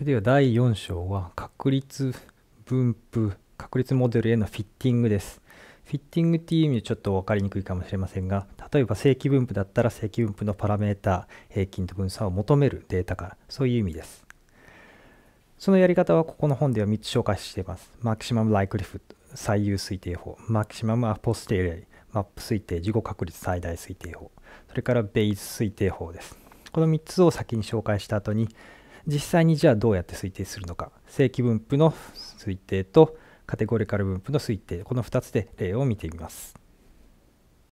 それでは第4章は確率分布確率モデルへのフィッティングですフィッティングっていう意味でちょっと分かりにくいかもしれませんが例えば正規分布だったら正規分布のパラメータ平均と分散を求めるデータからそういう意味ですそのやり方はここの本では3つ紹介していますマキシマム・ライクリフト最優推定法マキシマム・アポステリアマップ推定事後確率最大推定法それからベイズ推定法ですこの3つを先に紹介した後に実際にじゃあどうやって推定するのか正規分布の推定とカテゴリカル分布の推定この2つで例を見てみます。